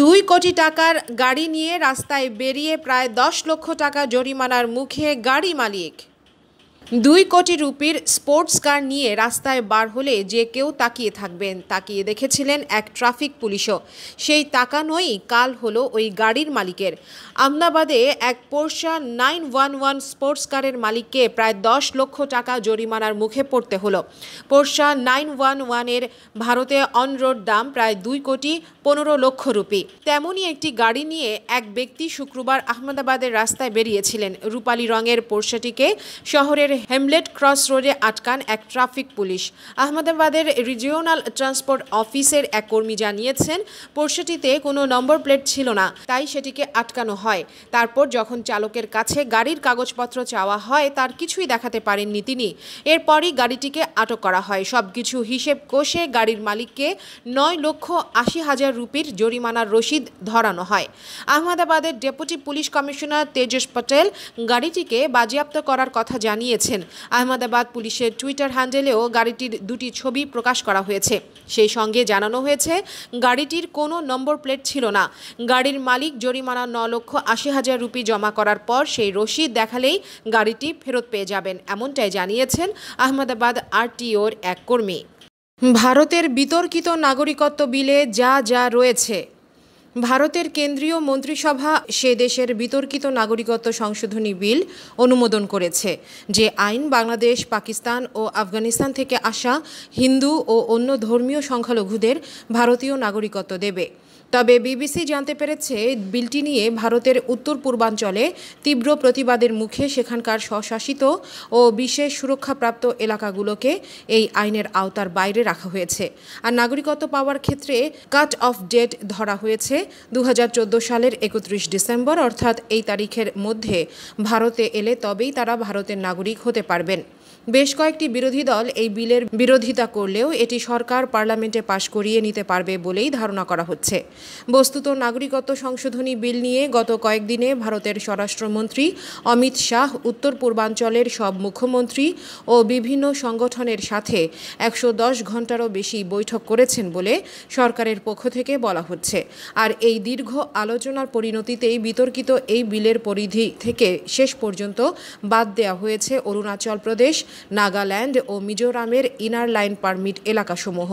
দুই কোটি টাকার গাড়ি নিয়ে রাস্তায় বেরিয়ে প্রায় দশ লক্ষ টাকা জরিমানার মুখে গাড়ি মালিক দুই কোটি রুপির স্পোর্টস কার নিয়ে রাস্তায় বার হলে যে কেউ তাকিয়ে থাকবেন তাকিয়ে দেখেছিলেন এক ট্রাফিক পুলিশও সেই তাকানোই কাল হলো ওই গাড়ির মালিকের আমদাবাদে এক Porsche nine one one sports কারের মালিককে প্রায় দশ লক্ষ টাকা জরিমানার মুখে পড়তে হলো পোর্শা নাইন ওয়ান ওয়ানের ভারতে অনরোড দাম প্রায় দুই কোটি পনেরো লক্ষ রুপি তেমনই একটি গাড়ি নিয়ে এক ব্যক্তি শুক্রবার আহমেদাবাদের রাস্তায় বেরিয়েছিলেন রূপালী রঙের পোর্শাটিকে শহরের হেমলেট ক্রস রোডে আটকান এক ট্রাফিক পুলিশ আহমেদাবাদের রিজিওনাল ট্রান্সপোর্ট অফিসের এক কর্মী জানিয়েছেন পোর্শেটিতে কোনো নম্বর প্লেট ছিল না তাই সেটিকে আটকানো হয় তারপর যখন চালকের কাছে গাড়ির কাগজপত্র চাওয়া হয় তার কিছুই দেখাতে পারেননি তিনি এরপরই গাড়িটিকে আটক করা হয় সব কিছু হিসেব কষে গাড়ির মালিককে নয় লক্ষ আশি হাজার রুপির জরিমানার রসিদ ধরানো হয় আহমেদাবাদের deputy police commissioner Tejas Patel গাড়িটিকে বাজেয়াপ্ত করার কথা জানিয়েছে করেছেন আহমেদাবাদ পুলিশের টুইটার হ্যান্ডেলেও গাড়িটির দুটি ছবি প্রকাশ করা হয়েছে সেই সঙ্গে জানানো হয়েছে গাড়িটির কোনো নম্বর প্লেট ছিল না গাড়ির মালিক জরিমানা ন লক্ষ আশি হাজার রুপি জমা করার পর সেই রসিদ দেখালেই গাড়িটি ফেরত পেয়ে যাবেন এমনটাই জানিয়েছেন আহমেদাবাদ আরটিওর এক কর্মী ভারতের বিতর্কিত নাগরিকত্ব বিলে যা যা রয়েছে ভারতের কেন্দ্রীয় মন্ত্রিসভা সে দেশের বিতর্কিত নাগরিকত্ব সংশোধনী বিল অনুমোদন করেছে যে আইন বাংলাদেশ পাকিস্তান ও আফগানিস্তান থেকে আসা হিন্দু ও অন্য ধর্মীয় সংখ্যালঘুদের ভারতীয় নাগরিকত্ব দেবে তবে বিবিসি জানতে পেরেছে বিলটি নিয়ে ভারতের উত্তর পূর্বাঞ্চলে তীব্র প্রতিবাদের মুখে সেখানকার স্বশাসিত ও বিশেষ সুরক্ষাপ্রাপ্ত এলাকাগুলোকে এই আইনের আওতার বাইরে রাখা হয়েছে আর নাগরিকত্ব পাওয়ার ক্ষেত্রে কাট অফ ডেট ধরা হয়েছে দু সালের একত্রিশ ডিসেম্বর অর্থাৎ এই তারিখের মধ্যে ভারতে এলে তবেই তারা ভারতের নাগরিক হতে পারবেন বেশ কয়েকটি বিরোধী দল এই বিলের বিরোধিতা করলেও এটি সরকার পার্লামেন্টে পাশ করিয়ে নিতে পারবে বলেই ধারণা করা হচ্ছে বস্তুত নাগরিকত্ব সংশোধনী বিল নিয়ে গত কয়েকদিনে ভারতের স্বরাষ্ট্রমন্ত্রী অমিত শাহ উত্তর পূর্বাঞ্চলের সব মুখ্যমন্ত্রী ও বিভিন্ন সংগঠনের সাথে একশো দশ ঘন্টারও বেশি বৈঠক করেছেন বলে সরকারের পক্ষ থেকে বলা হচ্ছে আর এই দীর্ঘ আলোচনার পরিণতিতেই বিতর্কিত এই বিলের পরিধি থেকে শেষ পর্যন্ত বাদ দেওয়া হয়েছে অরুণাচল প্রদেশ নাগাল্যান্ড ও মিজোরামের ইনার লাইন পারমিট এলাকাসমূহ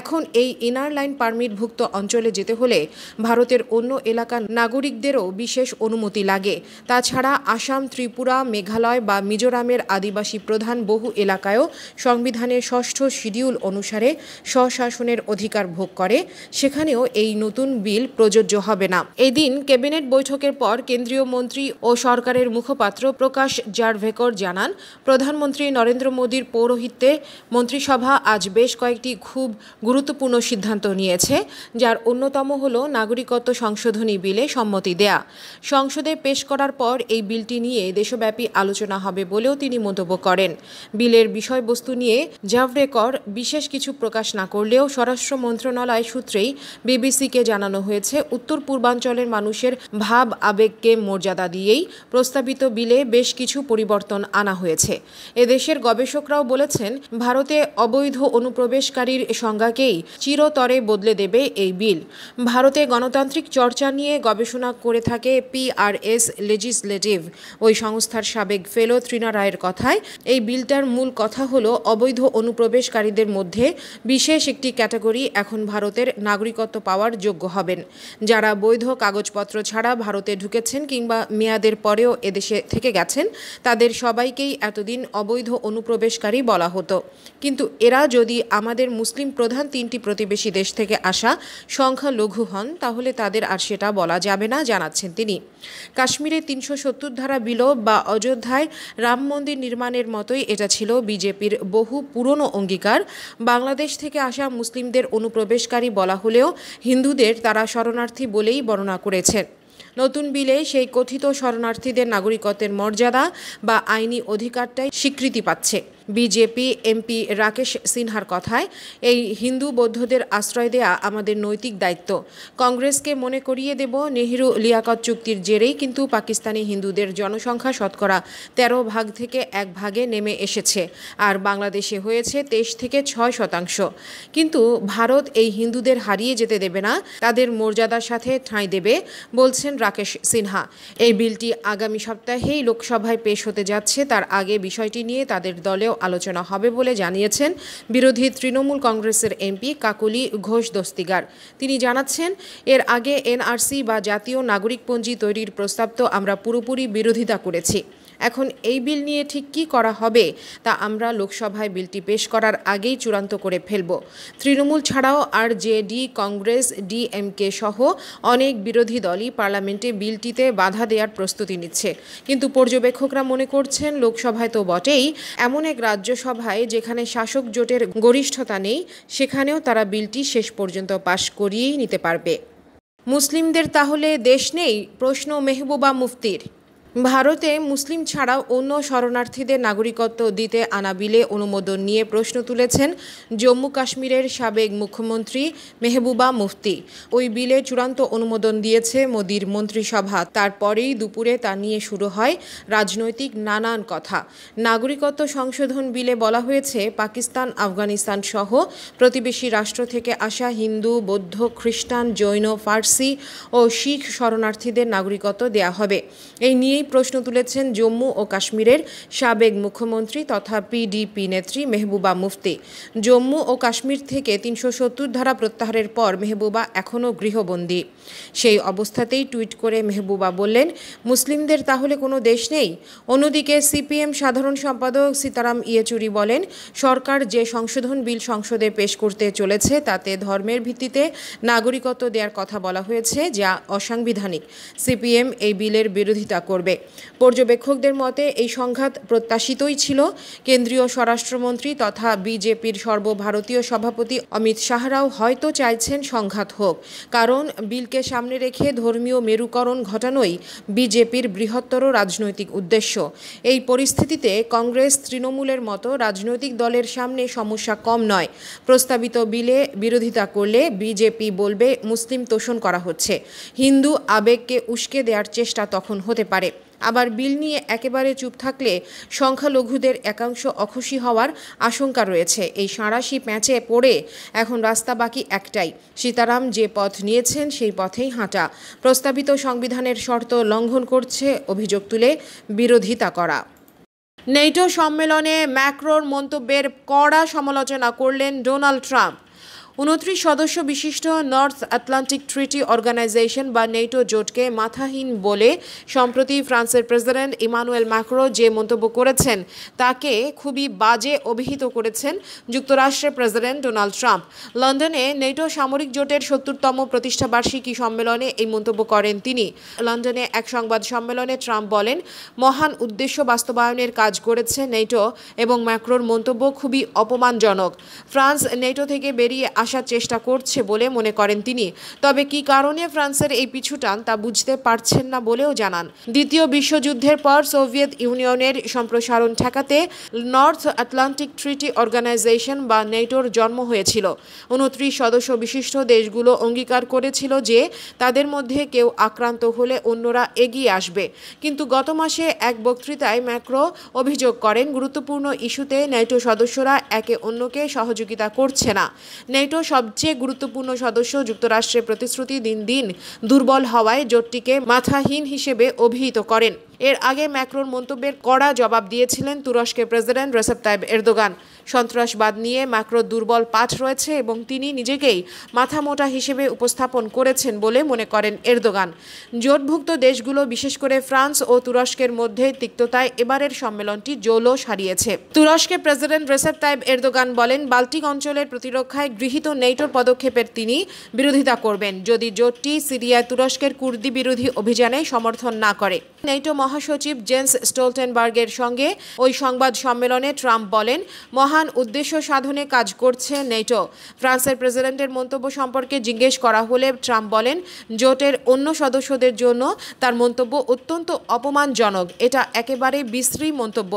এখন এই ইনার লাইন পারমিটভুক্ত অঞ্চলে যেতে হলে ভারতের অন্য এলাকার নাগরিকদেরও বিশেষ অনুমতি লাগে তাছাড়া আসাম ত্রিপুরা মেঘালয় বা মিজোরামের আদিবাসী প্রধান বহু এলাকায়ও সংবিধানের ষষ্ঠ শিডিউল অনুসারে স্বশাসনের অধিকার ভোগ করে সেখানেও এই নতুন বিল প্রযোজ্য হবে না এদিন ক্যাবিনেট বৈঠকের পর কেন্দ্রীয় মন্ত্রী ও সরকারের মুখপাত্র প্রকাশ জারভেকর জানান প্রধানমন্ত্রী নরেন্দ্র মোদীর পৌরোহিত্যে মন্ত্রিসভা আজ বেশ কয়েকটি খুব গুরুত্বপূর্ণ সিদ্ধান্ত নিয়েছে যার অন্যতম হল নাগরিকত্ব সংশোধনী বিলে সম্মতি দেয়া সংসদে পেশ করার পর এই বিলটি নিয়ে দেশব্যাপী আলোচনা হবে বলেও তিনি মন্তব্য করেন বিলের বিষয়বস্তু নিয়ে জাভরেকর বিশেষ কিছু প্রকাশ না করলেও স্বরাষ্ট্র মন্ত্রণালয় সূত্রেই বিবিসিকে জানানো হয়েছে উত্তর পূর্বাঞ্চলের মানুষের ভাব আবেগকে মর্যাদা দিয়েই প্রস্তাবিত বিলে বেশ কিছু পরিবর্তন আনা হয়েছে এদের দেশের গবেষকরাও বলেছেন ভারতে অবৈধ অনুপ্রবেশকারীর সংজ্ঞাকেই চিরতরে বদলে দেবে এই বিল ভারতে গণতান্ত্রিক চর্চা নিয়ে গবেষণা করে থাকে পিআরএস লেজিসলেটিভ ওই সংস্থার সাবেক ফেলো ত্রিনা রায়ের কথায় এই বিলটার মূল কথা হলো অবৈধ অনুপ্রবেশকারীদের মধ্যে বিশেষ একটি ক্যাটাগরি এখন ভারতের নাগরিকত্ব পাওয়ার যোগ্য হবেন যারা বৈধ কাগজপত্র ছাড়া ভারতে ঢুকেছেন কিংবা মেয়াদের পরেও এদেশে থেকে গেছেন তাদের সবাইকেই এতদিন অবৈধ অবৈধ অনুপ্রবেশকারী বলা হতো কিন্তু এরা যদি আমাদের মুসলিম প্রধান তিনটি প্রতিবেশী দেশ থেকে আসা সংখ্যালঘু হন তাহলে তাদের আর সেটা বলা যাবে না জানাচ্ছেন তিনি কাশ্মীরে তিনশো সত্তর ধারা বিলোপ বা অযোধ্যায় রাম মন্দির নির্মাণের মতোই এটা ছিল বিজেপির বহু পুরনো অঙ্গীকার বাংলাদেশ থেকে আসা মুসলিমদের অনুপ্রবেশকারী বলা হলেও হিন্দুদের তারা শরণার্থী বলেই বর্ণনা করেছেন নতুন বিলে সেই কথিত শরণার্থীদের নাগরিকত্বের মর্যাদা বা আইনি অধিকারটাই স্বীকৃতি পাচ্ছে বিজেপি এমপি রাকেশ সিনহার কথায় এই হিন্দু বৌদ্ধদের আশ্রয় দেয়া আমাদের নৈতিক দায়িত্ব কংগ্রেসকে মনে করিয়ে দেব নেহরু লিয়াকত চুক্তির জেরেই কিন্তু পাকিস্তানি হিন্দুদের জনসংখ্যা শতকরা তেরো ভাগ থেকে এক ভাগে নেমে এসেছে আর বাংলাদেশে হয়েছে তেইশ থেকে ছয় শতাংশ কিন্তু ভারত এই হিন্দুদের হারিয়ে যেতে দেবে না তাদের মর্যাদার সাথে ঠাঁই দেবে বলছেন রাকেশ সিনহা এই বিলটি আগামী সপ্তাহেই লোকসভায় পেশ হতে যাচ্ছে তার আগে বিষয়টি নিয়ে তাদের দলে নিয়েও আলোচনা হবে বলে জানিয়েছেন বিরোধী তৃণমূল কংগ্রেসের এমপি কাকলি ঘোষ দস্তিগার তিনি জানাচ্ছেন এর আগে এনআরসি বা জাতীয় নাগরিকপঞ্জি তৈরির প্রস্তাব তো আমরা পুরোপুরি বিরোধিতা করেছি এখন এই বিল নিয়ে ঠিক কি করা হবে তা আমরা লোকসভায় বিলটি পেশ করার আগেই চূড়ান্ত করে ফেলব তৃণমূল ছাড়াও আর জেডি কংগ্রেস ডিএমকে সহ অনেক বিরোধী দলই পার্লামেন্টে বিলটিতে বাধা দেওয়ার প্রস্তুতি নিচ্ছে কিন্তু পর্যবেক্ষকরা মনে করছেন লোকসভায় তো বটেই এমন এক রাজ্যসভায় যেখানে শাসক জোটের গরিষ্ঠতা নেই সেখানেও তারা বিলটি শেষ পর্যন্ত পাশ করিয়েই নিতে পারবে মুসলিমদের তাহলে দেশ নেই প্রশ্ন মেহবুবা মুফতির ভারতে মুসলিম ছাড়াও অন্য শরণার্থীদের নাগরিকত্ব দিতে আনা বিলে অনুমোদন নিয়ে প্রশ্ন তুলেছেন জম্মু কাশ্মীরের সাবেক মুখ্যমন্ত্রী মেহবুবা মুফতি ওই বিলে চূড়ান্ত অনুমোদন দিয়েছে মোদির মন্ত্রিসভা তারপরেই দুপুরে তা নিয়ে শুরু হয় রাজনৈতিক নানান কথা নাগরিকত্ব সংশোধন বিলে বলা হয়েছে পাকিস্তান আফগানিস্তান সহ প্রতিবেশী রাষ্ট্র থেকে আসা হিন্দু বৌদ্ধ খ্রিস্টান জৈন ফার্সি ও শিখ শরণার্থীদের নাগরিকত্ব দেয়া হবে এই নিয়ে এই প্রশ্ন তুলেছেন জম্মু ও কাশ্মীরের সাবেক মুখ্যমন্ত্রী তথা পিডিপি নেত্রী মেহবুবা মুফতি জম্মু ও কাশ্মীর থেকে তিনশো সত্তর ধারা প্রত্যাহারের পর মেহবুবা এখনও গৃহবন্দী সেই অবস্থাতেই টুইট করে মেহবুবা বললেন মুসলিমদের তাহলে কোনো দেশ নেই অন্যদিকে সিপিএম সাধারণ সম্পাদক সীতারাম ইয়েচুরি বলেন সরকার যে সংশোধন বিল সংসদে পেশ করতে চলেছে তাতে ধর্মের ভিত্তিতে নাগরিকত্ব দেওয়ার কথা বলা হয়েছে যা অসাংবিধানিক সিপিএম এই বিলের বিরোধিতা করবে করবে পর্যবেক্ষকদের মতে এই সংঘাত প্রত্যাশিতই ছিল কেন্দ্রীয় স্বরাষ্ট্রমন্ত্রী তথা বিজেপির সর্বভারতীয় সভাপতি অমিত শাহরাও হয়তো চাইছেন সংঘাত হোক কারণ বিলকে সামনে রেখে ধর্মীয় মেরুকরণ ঘটানোই বিজেপির বৃহত্তর রাজনৈতিক উদ্দেশ্য এই পরিস্থিতিতে কংগ্রেস তৃণমূলের মতো রাজনৈতিক দলের সামনে সমস্যা কম নয় প্রস্তাবিত বিলে বিরোধিতা করলে বিজেপি বলবে মুসলিম তোষণ করা হচ্ছে হিন্দু আবেগকে উস্কে দেওয়ার চেষ্টা তখন হতে পারে আবার বিল নিয়ে একেবারে চুপ থাকলে সংখ্যালঘুদের একাংশ অখুশি হওয়ার আশঙ্কা রয়েছে এই সাঁড়াশি প্যাঁচে পড়ে এখন রাস্তা বাকি একটাই সীতারাম যে পথ নিয়েছেন সেই পথেই হাঁটা প্রস্তাবিত সংবিধানের শর্ত লঙ্ঘন করছে অভিযোগ তুলে বিরোধিতা করা নেটো সম্মেলনে ম্যাক্রোর মন্তব্যের কড়া সমালোচনা করলেন ডোনাল্ড ট্রাম্প উনত্রিশ সদস্য বিশিষ্ট নর্থ আটলান্টিক ট্রিটি অর্গানাইজেশন বা নেটো জোটকে মাথাহীন বলে সম্প্রতি ফ্রান্সের প্রেসিডেন্ট ইমানুয়েল ম্যাক্রো যে মন্তব্য করেছেন তাকে খুবই বাজে অভিহিত করেছেন যুক্তরাষ্ট্রের প্রেসিডেন্ট ডোনাল্ড ট্রাম্প লন্ডনে নেটো সামরিক জোটের সত্তরতম প্রতিষ্ঠাবার্ষিকী সম্মেলনে এই মন্তব্য করেন তিনি লন্ডনে এক সংবাদ সম্মেলনে ট্রাম্প বলেন মহান উদ্দেশ্য বাস্তবায়নের কাজ করেছে নেটো এবং ম্যাক্রোর মন্তব্য খুবই অপমানজনক ফ্রান্স নেটো থেকে বেরিয়ে আসার চেষ্টা করছে বলে মনে করেন তিনি তবে কি কারণে ফ্রান্সের এই পিছুটান তা বুঝতে পারছেন না বলেও জানান দ্বিতীয় বিশ্বযুদ্ধের পর সোভিয়েত ইউনিয়নের সম্প্রসারণ ঠেকাতে নর্থ আটলান্টিক ট্রিটি অর্গানাইজেশন বা নেটোর জন্ম হয়েছিল উনত্রিশ সদস্য বিশিষ্ট দেশগুলো অঙ্গীকার করেছিল যে তাদের মধ্যে কেউ আক্রান্ত হলে অন্যরা এগিয়ে আসবে কিন্তু গত মাসে এক বক্তৃতায় ম্যাক্রো অভিযোগ করেন গুরুত্বপূর্ণ ইস্যুতে নেটো সদস্যরা একে অন্যকে সহযোগিতা করছে না নেটো ইউনিটও সবচেয়ে গুরুত্বপূর্ণ সদস্য যুক্তরাষ্ট্রের প্রতিশ্রুতি দিন দিন দুর্বল হওয়ায় জোটটিকে মাথাহীন হিসেবে অভিহিত করেন এর আগে ম্যাক্রোর মন্তব্যের কড়া জবাব দিয়েছিলেন তুরস্কের প্রেসিডেন্ট রেসেপ তাইব এরদোগান সন্ত্রাসবাদ নিয়ে ম্যাক্রো দুর্বল পাঠ রয়েছে এবং তিনি নিজেকেই মাথামোটা হিসেবে উপস্থাপন করেছেন বলে মনে করেন এরদোগান জোটভুক্ত দেশগুলো বিশেষ করে ফ্রান্স ও তুরস্কের মধ্যে তিক্ততায় এবারের সম্মেলনটি জোলো সারিয়েছে তুরস্কের প্রেসিডেন্ট রেসেপ তাইব এরদোগান বলেন বাল্টিক অঞ্চলের প্রতিরক্ষায় গৃহীত নেটোর পদক্ষেপের তিনি বিরোধিতা করবেন যদি জোটটি সিরিয়ায় তুরস্কের কুর্দি বিরোধী অভিযানে সমর্থন না করে নেইটো মহাসচিব জেন্স স্টোলটেনবার্গের সঙ্গে ওই সংবাদ সম্মেলনে ট্রাম্প বলেন মহা মহান উদ্দেশ্য সাধনে কাজ করছে নেটো ফ্রান্সের প্রেসিডেন্টের মন্তব্য সম্পর্কে জিজ্ঞেস করা হলে ট্রাম্প বলেন জোটের অন্য সদস্যদের জন্য তার মন্তব্য অত্যন্ত অপমানজনক এটা একেবারে বিশ্রী মন্তব্য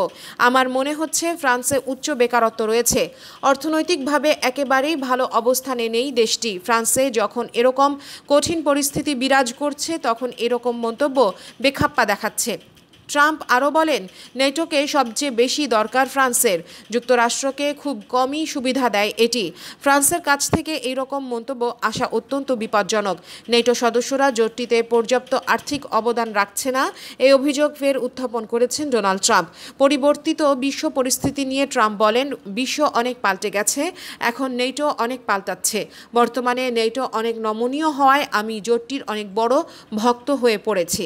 আমার মনে হচ্ছে ফ্রান্সে উচ্চ বেকারত্ব রয়েছে অর্থনৈতিকভাবে একেবারেই ভালো অবস্থানে নেই দেশটি ফ্রান্সে যখন এরকম কঠিন পরিস্থিতি বিরাজ করছে তখন এরকম মন্তব্য বেখাপ্পা দেখাচ্ছে ট্রাম্প আরও বলেন নেটোকে সবচেয়ে বেশি দরকার ফ্রান্সের যুক্তরাষ্ট্রকে খুব কমই সুবিধা দেয় এটি ফ্রান্সের কাছ থেকে এই রকম মন্তব্য আসা অত্যন্ত বিপজ্জনক নেটো সদস্যরা জোটটিতে পর্যাপ্ত আর্থিক অবদান রাখছে না এই অভিযোগ ফের উত্থাপন করেছেন ডোনাল্ড ট্রাম্প পরিবর্তিত বিশ্ব পরিস্থিতি নিয়ে ট্রাম্প বলেন বিশ্ব অনেক পাল্টে গেছে এখন নেটো অনেক পাল্টাচ্ছে বর্তমানে নেটো অনেক নমনীয় হওয়ায় আমি জোটটির অনেক বড় ভক্ত হয়ে পড়েছি